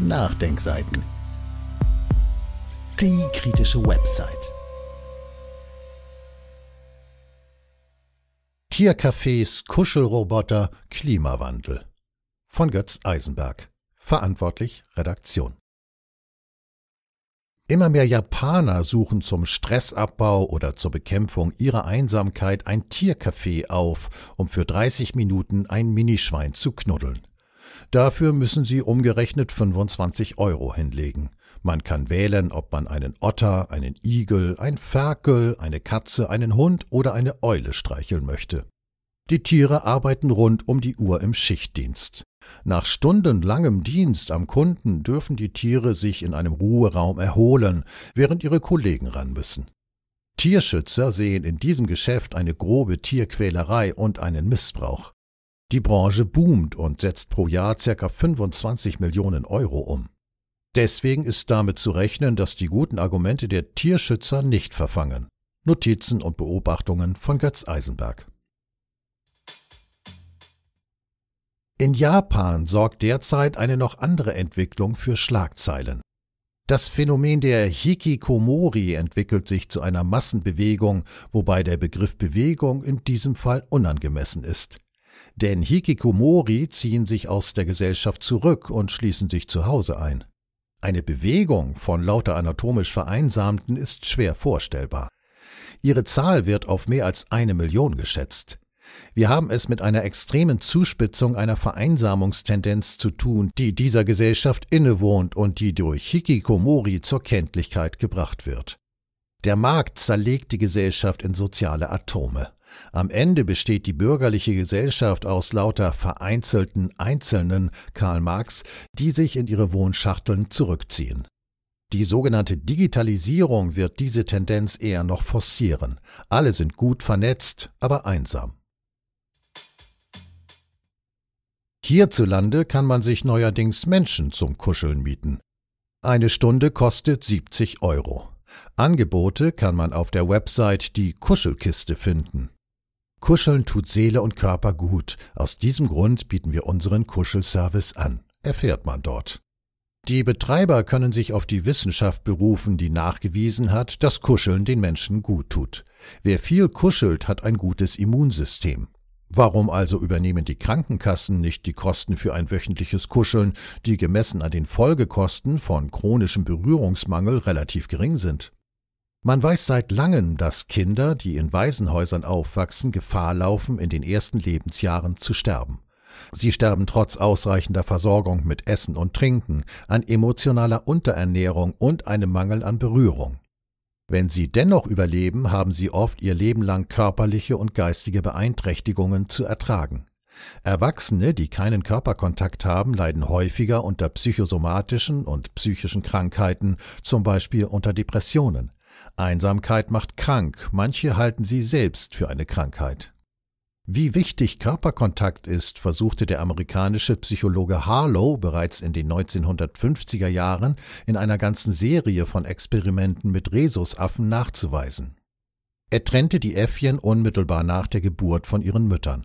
Nachdenkseiten. Die kritische Website. Tiercafés, Kuschelroboter, Klimawandel. Von Götz Eisenberg. Verantwortlich Redaktion. Immer mehr Japaner suchen zum Stressabbau oder zur Bekämpfung ihrer Einsamkeit ein Tiercafé auf, um für 30 Minuten ein Minischwein zu knuddeln. Dafür müssen Sie umgerechnet 25 Euro hinlegen. Man kann wählen, ob man einen Otter, einen Igel, ein Ferkel, eine Katze, einen Hund oder eine Eule streicheln möchte. Die Tiere arbeiten rund um die Uhr im Schichtdienst. Nach stundenlangem Dienst am Kunden dürfen die Tiere sich in einem Ruheraum erholen, während ihre Kollegen ran müssen. Tierschützer sehen in diesem Geschäft eine grobe Tierquälerei und einen Missbrauch. Die Branche boomt und setzt pro Jahr ca. 25 Millionen Euro um. Deswegen ist damit zu rechnen, dass die guten Argumente der Tierschützer nicht verfangen. Notizen und Beobachtungen von Götz Eisenberg. In Japan sorgt derzeit eine noch andere Entwicklung für Schlagzeilen. Das Phänomen der Hikikomori entwickelt sich zu einer Massenbewegung, wobei der Begriff Bewegung in diesem Fall unangemessen ist. Denn Hikikomori ziehen sich aus der Gesellschaft zurück und schließen sich zu Hause ein. Eine Bewegung von lauter anatomisch Vereinsamten ist schwer vorstellbar. Ihre Zahl wird auf mehr als eine Million geschätzt. Wir haben es mit einer extremen Zuspitzung einer Vereinsamungstendenz zu tun, die dieser Gesellschaft innewohnt und die durch Hikikomori zur Kenntlichkeit gebracht wird. Der Markt zerlegt die Gesellschaft in soziale Atome. Am Ende besteht die bürgerliche Gesellschaft aus lauter vereinzelten Einzelnen Karl Marx, die sich in ihre Wohnschachteln zurückziehen. Die sogenannte Digitalisierung wird diese Tendenz eher noch forcieren. Alle sind gut vernetzt, aber einsam. Hierzulande kann man sich neuerdings Menschen zum Kuscheln mieten. Eine Stunde kostet 70 Euro. Angebote kann man auf der Website die Kuschelkiste finden. Kuscheln tut Seele und Körper gut. Aus diesem Grund bieten wir unseren Kuschelservice an, erfährt man dort. Die Betreiber können sich auf die Wissenschaft berufen, die nachgewiesen hat, dass Kuscheln den Menschen gut tut. Wer viel kuschelt, hat ein gutes Immunsystem. Warum also übernehmen die Krankenkassen nicht die Kosten für ein wöchentliches Kuscheln, die gemessen an den Folgekosten von chronischem Berührungsmangel relativ gering sind? Man weiß seit langem, dass Kinder, die in Waisenhäusern aufwachsen, Gefahr laufen, in den ersten Lebensjahren zu sterben. Sie sterben trotz ausreichender Versorgung mit Essen und Trinken, an emotionaler Unterernährung und einem Mangel an Berührung. Wenn sie dennoch überleben, haben sie oft ihr Leben lang körperliche und geistige Beeinträchtigungen zu ertragen. Erwachsene, die keinen Körperkontakt haben, leiden häufiger unter psychosomatischen und psychischen Krankheiten, zum Beispiel unter Depressionen. Einsamkeit macht krank, manche halten sie selbst für eine Krankheit. Wie wichtig Körperkontakt ist, versuchte der amerikanische Psychologe Harlow bereits in den 1950er Jahren in einer ganzen Serie von Experimenten mit Rhesusaffen nachzuweisen. Er trennte die Äffchen unmittelbar nach der Geburt von ihren Müttern.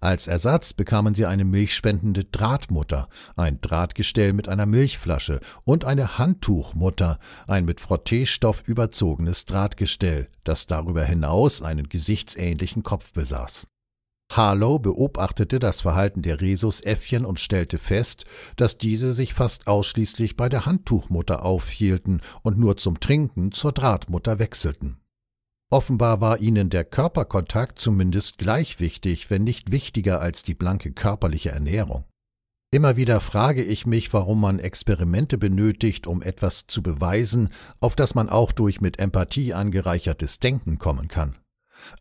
Als Ersatz bekamen sie eine milchspendende Drahtmutter, ein Drahtgestell mit einer Milchflasche und eine Handtuchmutter, ein mit Frotteestoff überzogenes Drahtgestell, das darüber hinaus einen gesichtsähnlichen Kopf besaß. Harlow beobachtete das Verhalten der Rhesusäffchen und stellte fest, dass diese sich fast ausschließlich bei der Handtuchmutter aufhielten und nur zum Trinken zur Drahtmutter wechselten. Offenbar war ihnen der Körperkontakt zumindest gleich wichtig, wenn nicht wichtiger als die blanke körperliche Ernährung. Immer wieder frage ich mich, warum man Experimente benötigt, um etwas zu beweisen, auf das man auch durch mit Empathie angereichertes Denken kommen kann.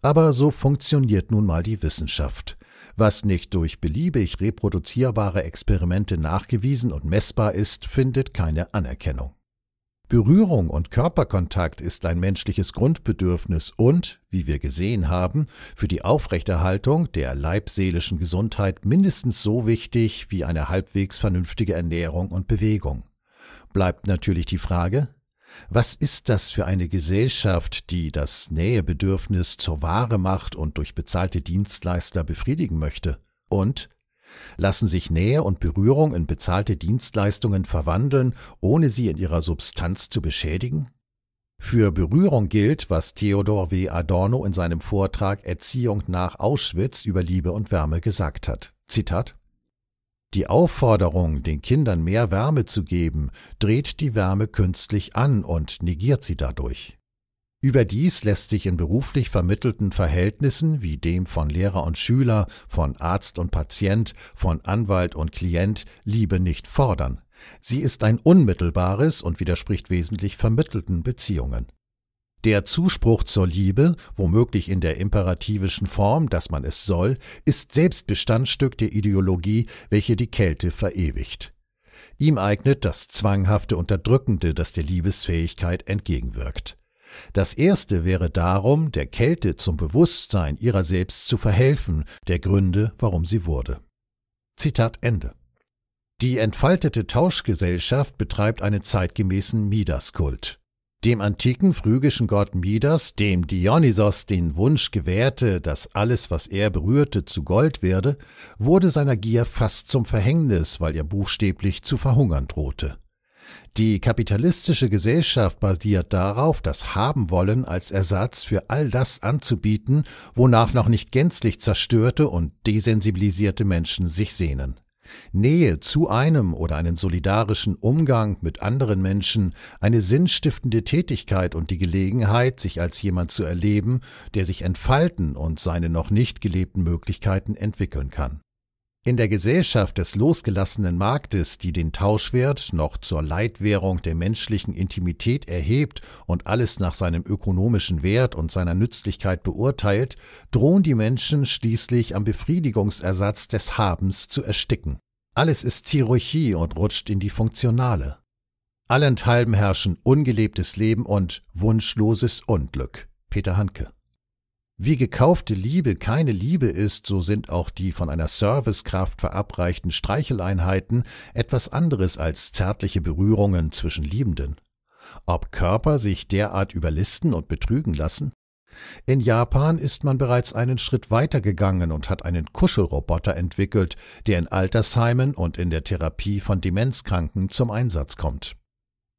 Aber so funktioniert nun mal die Wissenschaft. Was nicht durch beliebig reproduzierbare Experimente nachgewiesen und messbar ist, findet keine Anerkennung. Berührung und Körperkontakt ist ein menschliches Grundbedürfnis und, wie wir gesehen haben, für die Aufrechterhaltung der leibseelischen Gesundheit mindestens so wichtig wie eine halbwegs vernünftige Ernährung und Bewegung. Bleibt natürlich die Frage, was ist das für eine Gesellschaft, die das Nähebedürfnis zur Ware macht und durch bezahlte Dienstleister befriedigen möchte? Und lassen sich Nähe und Berührung in bezahlte Dienstleistungen verwandeln, ohne sie in ihrer Substanz zu beschädigen? Für Berührung gilt, was Theodor W. Adorno in seinem Vortrag Erziehung nach Auschwitz über Liebe und Wärme gesagt hat. Zitat die Aufforderung, den Kindern mehr Wärme zu geben, dreht die Wärme künstlich an und negiert sie dadurch. Überdies lässt sich in beruflich vermittelten Verhältnissen wie dem von Lehrer und Schüler, von Arzt und Patient, von Anwalt und Klient Liebe nicht fordern. Sie ist ein unmittelbares und widerspricht wesentlich vermittelten Beziehungen. Der Zuspruch zur Liebe, womöglich in der imperativischen Form, dass man es soll, ist selbst Bestandstück der Ideologie, welche die Kälte verewigt. Ihm eignet das zwanghafte Unterdrückende, das der Liebesfähigkeit entgegenwirkt. Das erste wäre darum, der Kälte zum Bewusstsein ihrer selbst zu verhelfen, der Gründe, warum sie wurde. Zitat Ende. Die entfaltete Tauschgesellschaft betreibt einen zeitgemäßen Midas-Kult. Dem antiken phrygischen Gott Midas, dem Dionysos den Wunsch gewährte, dass alles, was er berührte, zu Gold werde, wurde seiner Gier fast zum Verhängnis, weil er buchstäblich zu verhungern drohte. Die kapitalistische Gesellschaft basiert darauf, das Haben-Wollen als Ersatz für all das anzubieten, wonach noch nicht gänzlich zerstörte und desensibilisierte Menschen sich sehnen. Nähe zu einem oder einen solidarischen Umgang mit anderen Menschen, eine sinnstiftende Tätigkeit und die Gelegenheit, sich als jemand zu erleben, der sich entfalten und seine noch nicht gelebten Möglichkeiten entwickeln kann. In der Gesellschaft des losgelassenen Marktes, die den Tauschwert noch zur Leitwährung der menschlichen Intimität erhebt und alles nach seinem ökonomischen Wert und seiner Nützlichkeit beurteilt, drohen die Menschen schließlich am Befriedigungsersatz des Habens zu ersticken. Alles ist Chirurgie und rutscht in die Funktionale. Allenthalben herrschen ungelebtes Leben und wunschloses Unglück. Peter Hanke. Wie gekaufte Liebe keine Liebe ist, so sind auch die von einer Servicekraft verabreichten Streicheleinheiten etwas anderes als zärtliche Berührungen zwischen Liebenden. Ob Körper sich derart überlisten und betrügen lassen? In Japan ist man bereits einen Schritt weitergegangen und hat einen Kuschelroboter entwickelt, der in Altersheimen und in der Therapie von Demenzkranken zum Einsatz kommt.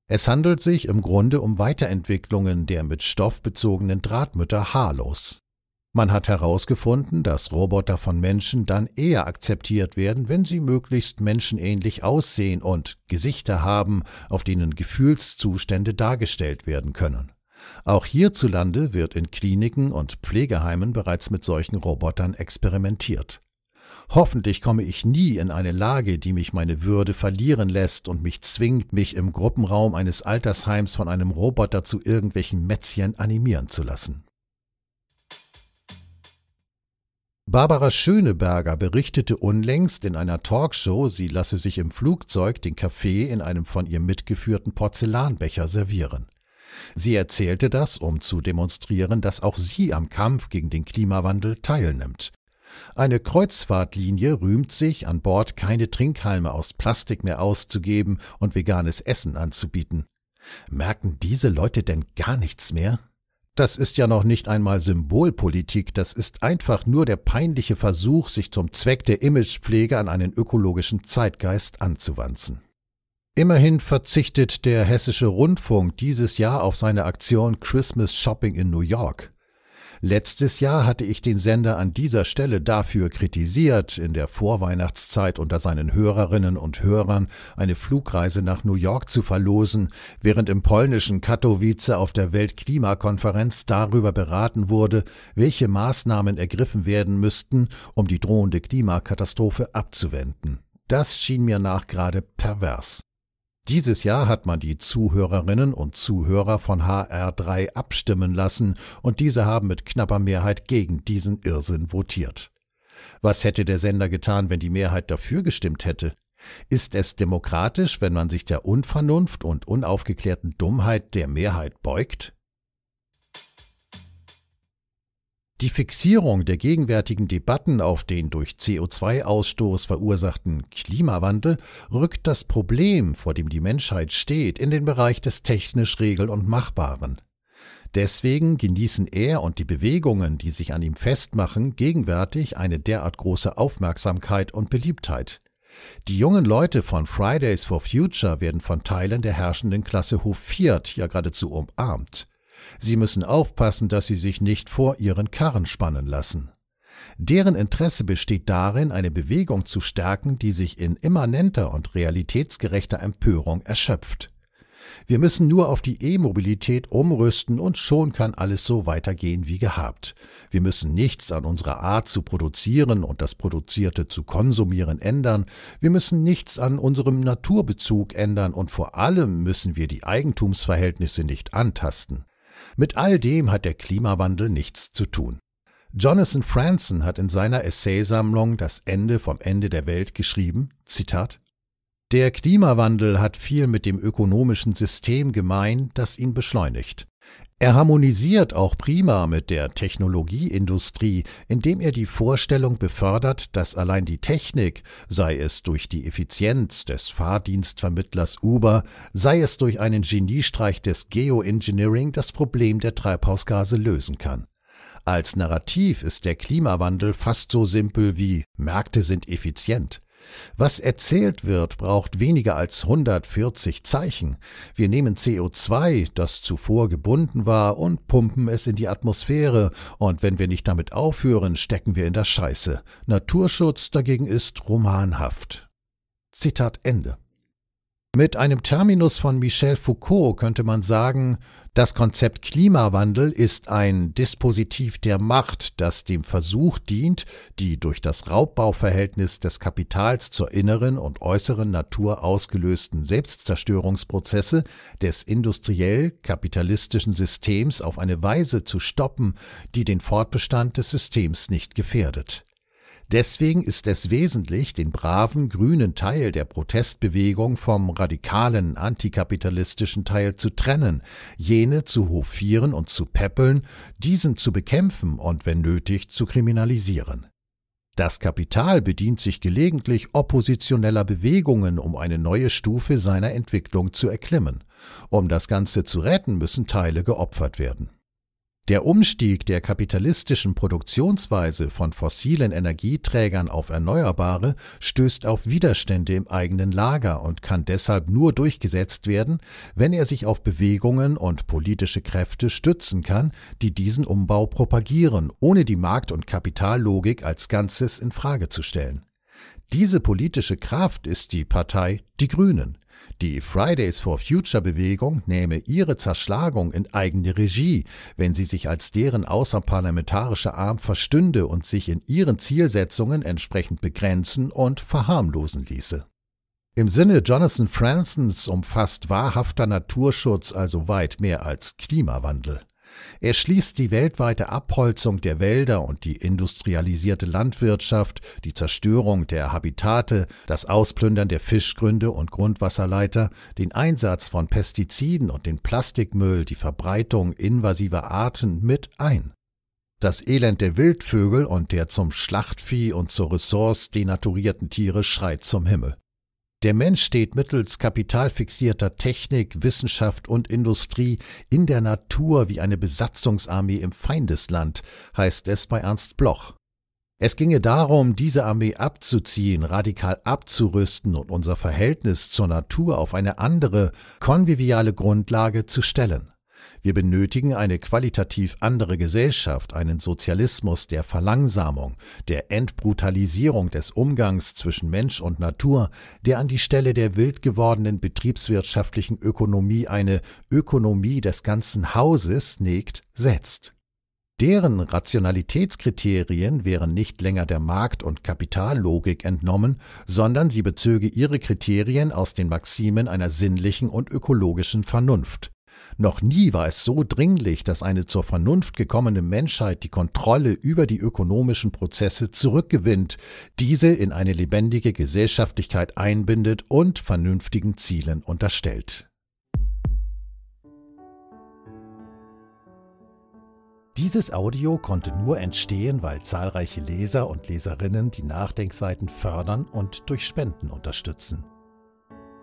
Es handelt sich im Grunde um Weiterentwicklungen der mit Stoff bezogenen Drahtmütter haarlos. Man hat herausgefunden, dass Roboter von Menschen dann eher akzeptiert werden, wenn sie möglichst menschenähnlich aussehen und Gesichter haben, auf denen Gefühlszustände dargestellt werden können. Auch hierzulande wird in Kliniken und Pflegeheimen bereits mit solchen Robotern experimentiert. Hoffentlich komme ich nie in eine Lage, die mich meine Würde verlieren lässt und mich zwingt, mich im Gruppenraum eines Altersheims von einem Roboter zu irgendwelchen Mätzchen animieren zu lassen. Barbara Schöneberger berichtete unlängst in einer Talkshow, sie lasse sich im Flugzeug den Kaffee in einem von ihr mitgeführten Porzellanbecher servieren. Sie erzählte das, um zu demonstrieren, dass auch sie am Kampf gegen den Klimawandel teilnimmt. Eine Kreuzfahrtlinie rühmt sich, an Bord keine Trinkhalme aus Plastik mehr auszugeben und veganes Essen anzubieten. Merken diese Leute denn gar nichts mehr? Das ist ja noch nicht einmal Symbolpolitik, das ist einfach nur der peinliche Versuch, sich zum Zweck der Imagepflege an einen ökologischen Zeitgeist anzuwanzen. Immerhin verzichtet der hessische Rundfunk dieses Jahr auf seine Aktion Christmas Shopping in New York. Letztes Jahr hatte ich den Sender an dieser Stelle dafür kritisiert, in der Vorweihnachtszeit unter seinen Hörerinnen und Hörern eine Flugreise nach New York zu verlosen, während im polnischen Katowice auf der Weltklimakonferenz darüber beraten wurde, welche Maßnahmen ergriffen werden müssten, um die drohende Klimakatastrophe abzuwenden. Das schien mir nach gerade pervers. Dieses Jahr hat man die Zuhörerinnen und Zuhörer von HR3 abstimmen lassen und diese haben mit knapper Mehrheit gegen diesen Irrsinn votiert. Was hätte der Sender getan, wenn die Mehrheit dafür gestimmt hätte? Ist es demokratisch, wenn man sich der Unvernunft und unaufgeklärten Dummheit der Mehrheit beugt? Die Fixierung der gegenwärtigen Debatten auf den durch CO2-Ausstoß verursachten Klimawandel rückt das Problem, vor dem die Menschheit steht, in den Bereich des technisch Regel- und Machbaren. Deswegen genießen er und die Bewegungen, die sich an ihm festmachen, gegenwärtig eine derart große Aufmerksamkeit und Beliebtheit. Die jungen Leute von Fridays for Future werden von Teilen der herrschenden Klasse hofiert, ja geradezu umarmt. Sie müssen aufpassen, dass sie sich nicht vor ihren Karren spannen lassen. Deren Interesse besteht darin, eine Bewegung zu stärken, die sich in immanenter und realitätsgerechter Empörung erschöpft. Wir müssen nur auf die E-Mobilität umrüsten und schon kann alles so weitergehen wie gehabt. Wir müssen nichts an unserer Art zu produzieren und das Produzierte zu konsumieren ändern. Wir müssen nichts an unserem Naturbezug ändern und vor allem müssen wir die Eigentumsverhältnisse nicht antasten. Mit all dem hat der Klimawandel nichts zu tun. Jonathan Franzen hat in seiner Essaysammlung Das Ende vom Ende der Welt geschrieben, Zitat, Der Klimawandel hat viel mit dem ökonomischen System gemein, das ihn beschleunigt. Er harmonisiert auch prima mit der Technologieindustrie, indem er die Vorstellung befördert, dass allein die Technik, sei es durch die Effizienz des Fahrdienstvermittlers Uber, sei es durch einen Geniestreich des Geoengineering, das Problem der Treibhausgase lösen kann. Als Narrativ ist der Klimawandel fast so simpel wie Märkte sind effizient. Was erzählt wird, braucht weniger als 140 Zeichen. Wir nehmen CO2, das zuvor gebunden war, und pumpen es in die Atmosphäre, und wenn wir nicht damit aufhören, stecken wir in der Scheiße. Naturschutz dagegen ist romanhaft. Zitat Ende. Mit einem Terminus von Michel Foucault könnte man sagen, das Konzept Klimawandel ist ein Dispositiv der Macht, das dem Versuch dient, die durch das Raubbauverhältnis des Kapitals zur inneren und äußeren Natur ausgelösten Selbstzerstörungsprozesse des industriell-kapitalistischen Systems auf eine Weise zu stoppen, die den Fortbestand des Systems nicht gefährdet Deswegen ist es wesentlich, den braven grünen Teil der Protestbewegung vom radikalen antikapitalistischen Teil zu trennen, jene zu hofieren und zu peppeln, diesen zu bekämpfen und wenn nötig zu kriminalisieren. Das Kapital bedient sich gelegentlich oppositioneller Bewegungen, um eine neue Stufe seiner Entwicklung zu erklimmen. Um das Ganze zu retten, müssen Teile geopfert werden. Der Umstieg der kapitalistischen Produktionsweise von fossilen Energieträgern auf Erneuerbare stößt auf Widerstände im eigenen Lager und kann deshalb nur durchgesetzt werden, wenn er sich auf Bewegungen und politische Kräfte stützen kann, die diesen Umbau propagieren, ohne die Markt- und Kapitallogik als Ganzes in Frage zu stellen. Diese politische Kraft ist die Partei Die Grünen, die Fridays for Future Bewegung nähme ihre Zerschlagung in eigene Regie, wenn sie sich als deren außerparlamentarischer Arm verstünde und sich in ihren Zielsetzungen entsprechend begrenzen und verharmlosen ließe. Im Sinne Jonathan Fransons umfasst wahrhafter Naturschutz also weit mehr als Klimawandel. Er schließt die weltweite Abholzung der Wälder und die industrialisierte Landwirtschaft, die Zerstörung der Habitate, das Ausplündern der Fischgründe und Grundwasserleiter, den Einsatz von Pestiziden und den Plastikmüll, die Verbreitung invasiver Arten mit ein. Das Elend der Wildvögel und der zum Schlachtvieh und zur Ressource denaturierten Tiere schreit zum Himmel. Der Mensch steht mittels kapitalfixierter Technik, Wissenschaft und Industrie in der Natur wie eine Besatzungsarmee im Feindesland, heißt es bei Ernst Bloch. Es ginge darum, diese Armee abzuziehen, radikal abzurüsten und unser Verhältnis zur Natur auf eine andere, konviviale Grundlage zu stellen. Wir benötigen eine qualitativ andere Gesellschaft, einen Sozialismus der Verlangsamung, der Entbrutalisierung des Umgangs zwischen Mensch und Natur, der an die Stelle der wild gewordenen betriebswirtschaftlichen Ökonomie eine Ökonomie des ganzen Hauses, negt, setzt. Deren Rationalitätskriterien wären nicht länger der Markt- und Kapitallogik entnommen, sondern sie bezöge ihre Kriterien aus den Maximen einer sinnlichen und ökologischen Vernunft. Noch nie war es so dringlich, dass eine zur Vernunft gekommene Menschheit die Kontrolle über die ökonomischen Prozesse zurückgewinnt, diese in eine lebendige Gesellschaftlichkeit einbindet und vernünftigen Zielen unterstellt. Dieses Audio konnte nur entstehen, weil zahlreiche Leser und Leserinnen die Nachdenkseiten fördern und durch Spenden unterstützen.